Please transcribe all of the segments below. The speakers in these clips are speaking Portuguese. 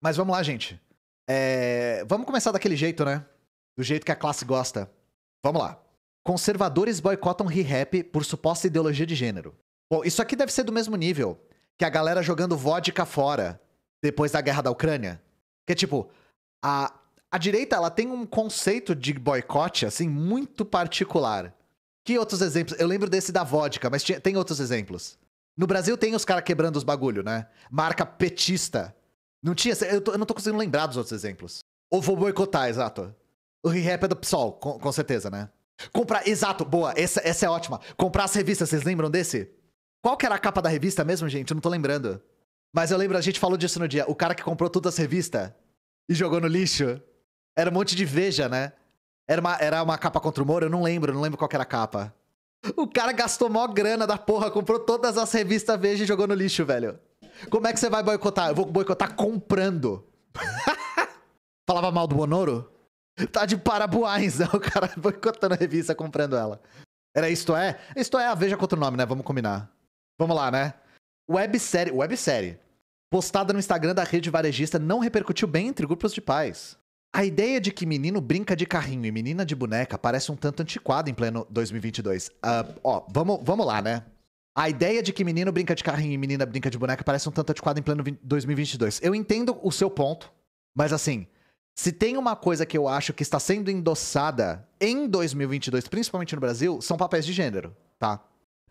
Mas vamos lá, gente. É... Vamos começar daquele jeito, né? Do jeito que a classe gosta. Vamos lá. Conservadores boicotam re por suposta ideologia de gênero. Bom, isso aqui deve ser do mesmo nível que a galera jogando vodka fora depois da guerra da Ucrânia. Que é tipo, a, a direita ela tem um conceito de boicote, assim, muito particular. Que outros exemplos? Eu lembro desse da vodka, mas tinha, tem outros exemplos. No Brasil tem os caras quebrando os bagulho, né? Marca petista não tinha. Eu, tô, eu não tô conseguindo lembrar dos outros exemplos. Ou vou boicotar, exato. O rehab é do PSOL, com, com, certeza, né? Comprar, exato, boa, essa, essa é ótima. Comprar as revistas, vocês lembram desse? Qual que era a capa da revista mesmo, gente? Eu não tô lembrando. Mas eu lembro, a gente falou disso no dia. O cara que comprou todas as revistas e jogou no lixo. Era um monte de veja, né? Era uma, era uma capa contra o Moro? Eu não lembro, não lembro qual que era a capa. O cara gastou mó grana da porra, comprou todas as revistas Veja e jogou no lixo, velho. Como é que você vai boicotar? Eu vou boicotar comprando. Falava mal do Bonoro? Tá de parabuais, né? o cara boicotando a revista, comprando ela. Era isto é? Isto é a Veja contra o nome, né? Vamos combinar. Vamos lá, né? Websérie. Websérie. Postada no Instagram da rede varejista não repercutiu bem entre grupos de pais. A ideia de que menino brinca de carrinho e menina de boneca parece um tanto antiquada em pleno 2022. Uh, ah, ó, vamos, vamos lá, né? A ideia de que menino brinca de carrinho e menina brinca de boneca parece um tanto antiquado em pleno 2022. Eu entendo o seu ponto, mas assim, se tem uma coisa que eu acho que está sendo endossada em 2022, principalmente no Brasil, são papéis de gênero, tá?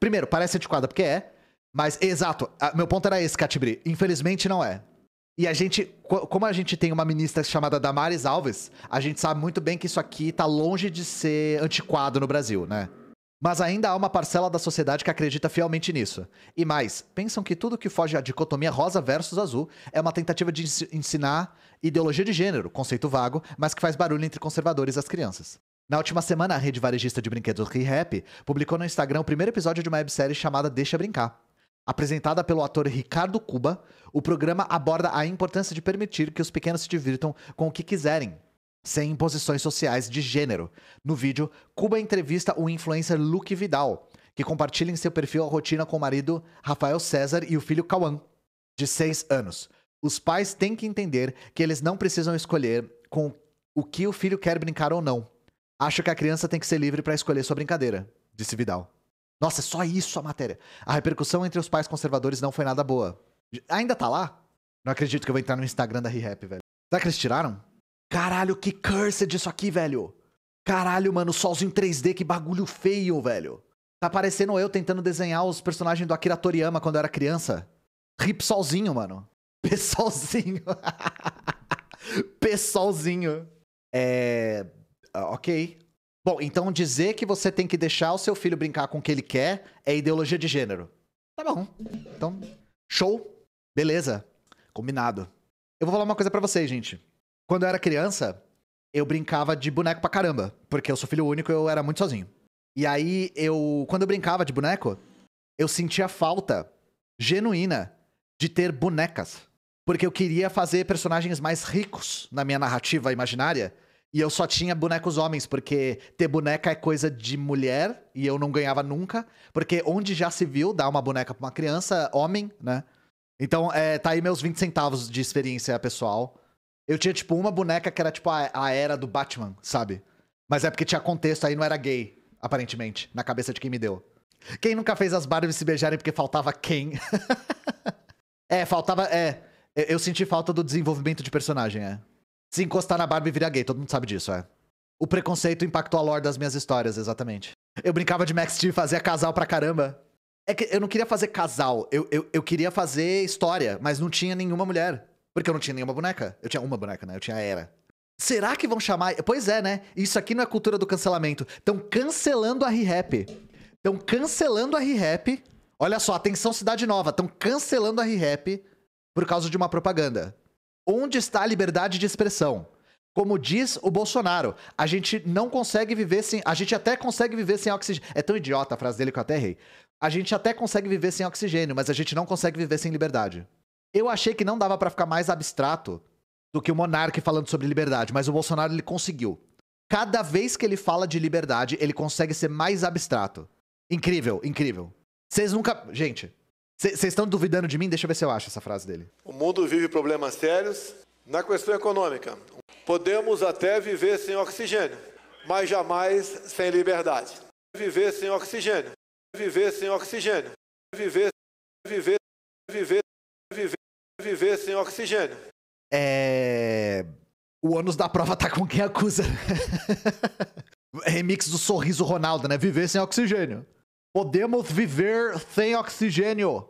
Primeiro, parece antiquada porque é, mas exato, a, meu ponto era esse, Catibri. Infelizmente não é. E a gente, como a gente tem uma ministra chamada Damares Alves, a gente sabe muito bem que isso aqui tá longe de ser antiquado no Brasil, né? Mas ainda há uma parcela da sociedade que acredita fielmente nisso. E mais, pensam que tudo que foge à dicotomia rosa versus azul é uma tentativa de ensinar ideologia de gênero, conceito vago, mas que faz barulho entre conservadores e as crianças. Na última semana, a rede varejista de brinquedos ReHap publicou no Instagram o primeiro episódio de uma websérie chamada Deixa Brincar. Apresentada pelo ator Ricardo Cuba, o programa aborda a importância de permitir que os pequenos se divirtam com o que quiserem, sem imposições sociais de gênero. No vídeo, Cuba entrevista o influencer Luke Vidal, que compartilha em seu perfil a rotina com o marido Rafael César e o filho Cauã, de 6 anos. Os pais têm que entender que eles não precisam escolher com o que o filho quer brincar ou não. Acho que a criança tem que ser livre para escolher sua brincadeira, disse Vidal. Nossa, é só isso a matéria. A repercussão entre os pais conservadores não foi nada boa. Ainda tá lá? Não acredito que eu vou entrar no Instagram da ReHap, velho. Será que eles tiraram? Caralho, que cursed isso aqui, velho. Caralho, mano, solzinho 3D, que bagulho feio, velho. Tá parecendo eu tentando desenhar os personagens do Akira Toriyama quando eu era criança. Rip solzinho, mano. Pessoalzinho. Pessoalzinho. É. Ah, ok. Bom, então dizer que você tem que deixar o seu filho brincar com o que ele quer é ideologia de gênero. Tá bom. Então, show. Beleza. Combinado. Eu vou falar uma coisa para vocês, gente. Quando eu era criança, eu brincava de boneco pra caramba, porque eu sou filho único eu era muito sozinho. E aí, eu. Quando eu brincava de boneco, eu sentia falta genuína de ter bonecas. Porque eu queria fazer personagens mais ricos na minha narrativa imaginária. E eu só tinha bonecos homens, porque ter boneca é coisa de mulher e eu não ganhava nunca. Porque onde já se viu dar uma boneca pra uma criança, homem, né? Então, é, tá aí meus 20 centavos de experiência pessoal. Eu tinha, tipo, uma boneca que era, tipo, a, a era do Batman, sabe? Mas é porque tinha contexto, aí não era gay, aparentemente, na cabeça de quem me deu. Quem nunca fez as Barbies se beijarem porque faltava quem? é, faltava. É. Eu senti falta do desenvolvimento de personagem, é. Se encostar na Barbie virar gay, todo mundo sabe disso, é. O preconceito impactou a lore das minhas histórias, exatamente. Eu brincava de Max T fazia casal pra caramba. É que eu não queria fazer casal, eu, eu, eu queria fazer história, mas não tinha nenhuma mulher. Porque eu não tinha nenhuma boneca. Eu tinha uma boneca, né? Eu tinha a Era. Será que vão chamar. Pois é, né? Isso aqui não é cultura do cancelamento. Estão cancelando a ReHap. Estão cancelando a ReHap. Olha só, atenção, Cidade Nova. Estão cancelando a ReHap por causa de uma propaganda. Onde está a liberdade de expressão? Como diz o Bolsonaro, a gente não consegue viver sem. A gente até consegue viver sem oxigênio. É tão idiota a frase dele que eu até errei. A gente até consegue viver sem oxigênio, mas a gente não consegue viver sem liberdade. Eu achei que não dava para ficar mais abstrato do que o Monarque falando sobre liberdade, mas o Bolsonaro ele conseguiu. Cada vez que ele fala de liberdade, ele consegue ser mais abstrato. Incrível, incrível. Vocês nunca. Gente, vocês estão duvidando de mim? Deixa eu ver se eu acho essa frase dele. O mundo vive problemas sérios na questão econômica. Podemos até viver sem oxigênio, mas jamais sem liberdade. Viver sem oxigênio. Viver sem oxigênio. Viver, viver, viver, viver, viver sem oxigênio. É. O ônus da prova tá com quem acusa. Remix do sorriso Ronaldo, né? Viver sem oxigênio. Podemos viver sem oxigênio,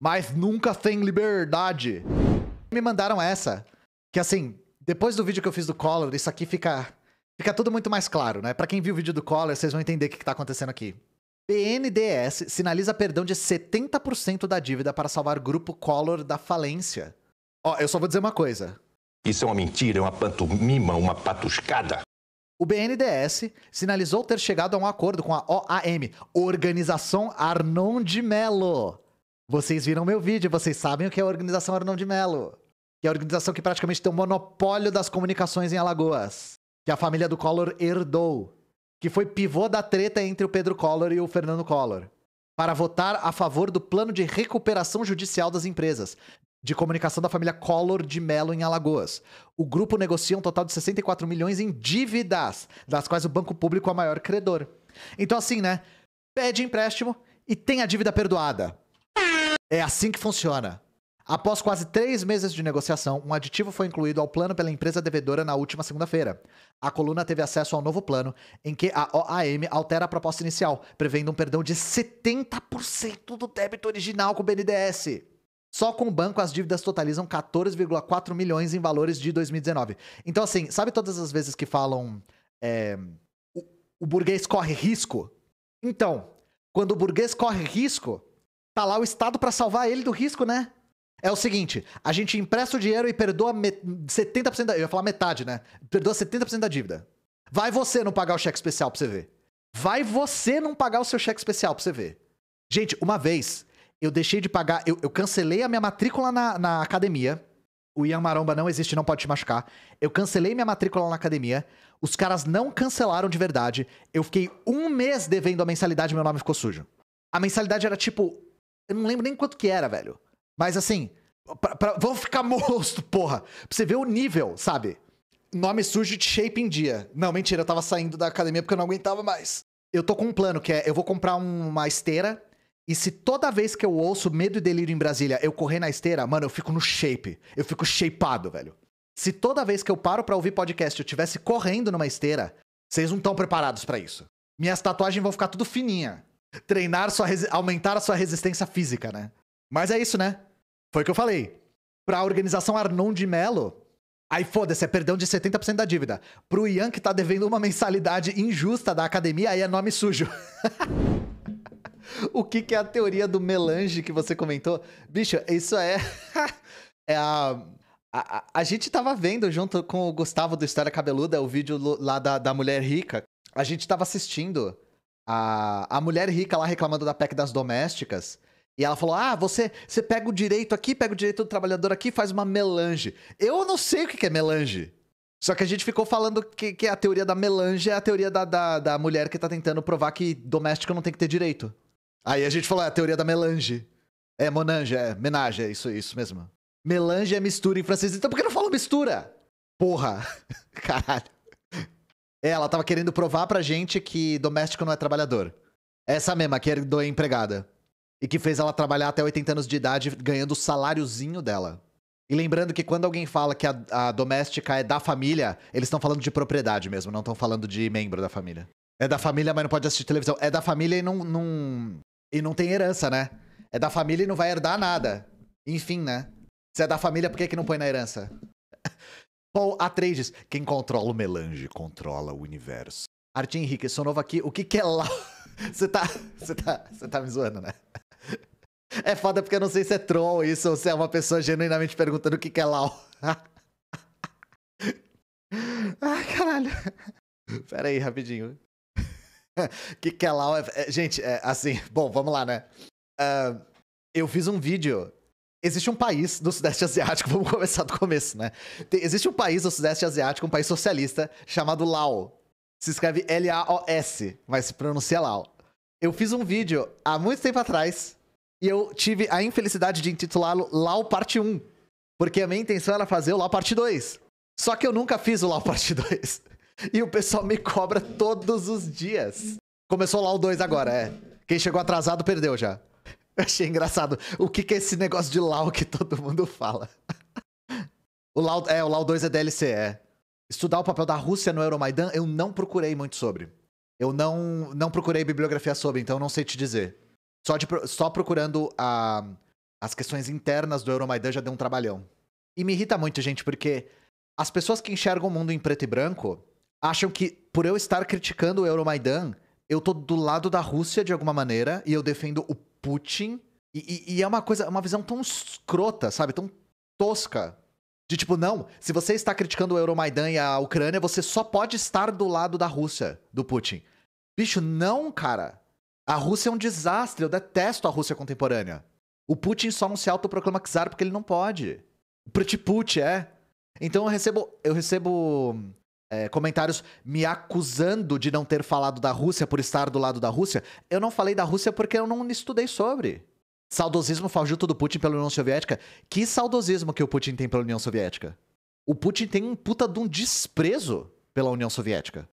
mas nunca sem liberdade. Me mandaram essa, que assim, depois do vídeo que eu fiz do Collor, isso aqui fica fica tudo muito mais claro, né? Para quem viu o vídeo do Collor, vocês vão entender o que, que tá acontecendo aqui. BNDES sinaliza perdão de 70% da dívida para salvar Grupo Collor da falência. Ó, eu só vou dizer uma coisa. Isso é uma mentira, é uma pantomima, uma patuscada. O BNDES sinalizou ter chegado a um acordo com a OAM, Organização Arnon de Melo. Vocês viram meu vídeo, vocês sabem o que é a Organização Arnon de Melo. Que é a organização que praticamente tem o um monopólio das comunicações em Alagoas. Que a família do Collor herdou que foi pivô da treta entre o Pedro Collor e o Fernando Collor, para votar a favor do plano de recuperação judicial das empresas, de comunicação da família Collor de Mello em Alagoas. O grupo negocia um total de 64 milhões em dívidas, das quais o Banco Público é o maior credor. Então, assim, né? Pede empréstimo e tem a dívida perdoada. É assim que funciona. Após quase três meses de negociação, um aditivo foi incluído ao plano pela empresa devedora na última segunda-feira. A coluna teve acesso ao novo plano, em que a OAM altera a proposta inicial, prevendo um perdão de 70% do débito original com o BNDES. Só com o banco as dívidas totalizam 14,4 milhões em valores de 2019. Então, assim, sabe todas as vezes que falam. É, o, o burguês corre risco? Então, quando o burguês corre risco, tá lá o Estado para salvar ele do risco, né? É o seguinte, a gente empresta o dinheiro e perdoa 70% da... Eu ia falar metade, né? Perdoa 70% da dívida. Vai você não pagar o cheque especial pra você ver. Vai você não pagar o seu cheque especial pra você ver. Gente, uma vez, eu deixei de pagar... Eu, eu cancelei a minha matrícula na, na academia. O Ian Maromba não existe, não pode te machucar. Eu cancelei minha matrícula na academia. Os caras não cancelaram de verdade. Eu fiquei um mês devendo a mensalidade e meu nome ficou sujo. A mensalidade era tipo... Eu não lembro nem quanto que era, velho. Mas assim, pra, pra, vamos ficar mosto, porra. Pra você ver o nível, sabe? Nome sujo de shape em dia. Não, mentira, eu tava saindo da academia porque eu não aguentava mais. Eu tô com um plano que é: eu vou comprar um, uma esteira. E se toda vez que eu ouço Medo e Delírio em Brasília eu correr na esteira, mano, eu fico no shape. Eu fico shapeado, velho. Se toda vez que eu paro para ouvir podcast eu tivesse correndo numa esteira, vocês não estão preparados para isso. Minhas tatuagens vão ficar tudo fininha. Treinar sua aumentar a sua resistência física, né? Mas é isso, né? Foi o que eu falei. Pra organização Arnon de Melo, aí foda-se, é perdão de 70% da dívida. Pro Ian, que tá devendo uma mensalidade injusta da academia, aí é nome sujo. o que, que é a teoria do melange que você comentou? Bicho, isso é. é a. A, a, a gente tava vendo junto com o Gustavo do História Cabeluda o vídeo lá da, da mulher rica. A gente tava assistindo a, a mulher rica lá reclamando da PEC das domésticas. E ela falou: Ah, você, você pega o direito aqui, pega o direito do trabalhador aqui, faz uma melange. Eu não sei o que é melange. Só que a gente ficou falando que, que a teoria da melange é a teoria da, da, da mulher que tá tentando provar que doméstico não tem que ter direito. Aí a gente falou: É a teoria da melange. É, monange, é, menage, é isso, isso mesmo. Melange é mistura em francês. Então por que não fala mistura? Porra! Caralho. É, ela tava querendo provar pra gente que doméstico não é trabalhador. Essa mesma, que é do empregada. E que fez ela trabalhar até 80 anos de idade, ganhando o saláriozinho dela. E lembrando que quando alguém fala que a, a doméstica é da família, eles estão falando de propriedade mesmo, não estão falando de membro da família. É da família, mas não pode assistir televisão. É da família e não, não, e não tem herança, né? É da família e não vai herdar nada. Enfim, né? Se é da família, por que, que não põe na herança? Paul Atreides, quem controla o melange, controla o universo. Artinho Henrique, sou novo aqui. O que, que é lá? você tá, você tá, você tá me zoando, né? É foda porque eu não sei se é troll isso ou se é uma pessoa genuinamente perguntando o que, que é Lau. Ai, caralho. Pera aí, rapidinho. O que, que é LOL? É, é, gente, é, assim, bom, vamos lá, né? Uh, eu fiz um vídeo. Existe um país do Sudeste Asiático, vamos começar do começo, né? Tem, existe um país do Sudeste Asiático, um país socialista, chamado Lao. Se escreve L-A-O-S, mas se pronuncia Lao. Eu fiz um vídeo há muito tempo atrás e eu tive a infelicidade de intitulá-lo Lau Parte 1. Porque a minha intenção era fazer o Lau Parte 2. Só que eu nunca fiz o Lau Parte 2. E o pessoal me cobra todos os dias. Começou o Lau 2 agora, é. Quem chegou atrasado perdeu já. Eu achei engraçado. O que, que é esse negócio de Lau que todo mundo fala? O Lau, é, o Lau 2 é DLC, é. Estudar o papel da Rússia no Euromaidan, eu não procurei muito sobre. Eu não, não procurei bibliografia sobre, então não sei te dizer. Só, de, só procurando a, as questões internas do Euromaidan já deu um trabalhão. E me irrita muito, gente, porque as pessoas que enxergam o mundo em preto e branco acham que, por eu estar criticando o Euromaidan, eu tô do lado da Rússia de alguma maneira e eu defendo o Putin. E, e, e é uma coisa, uma visão tão escrota, sabe? Tão tosca. De tipo, não, se você está criticando o Euromaidan e a Ucrânia, você só pode estar do lado da Rússia, do Putin. Bicho, não, cara. A Rússia é um desastre, eu detesto a Rússia contemporânea. O Putin só não se autoproclama czar porque ele não pode. Tipo, Putiput, é. Então eu recebo, eu recebo é, comentários me acusando de não ter falado da Rússia por estar do lado da Rússia. Eu não falei da Rússia porque eu não estudei sobre. Saudosismo fajuto do Putin pela União Soviética. Que saudosismo que o Putin tem pela União Soviética? O Putin tem um puta de um desprezo pela União Soviética.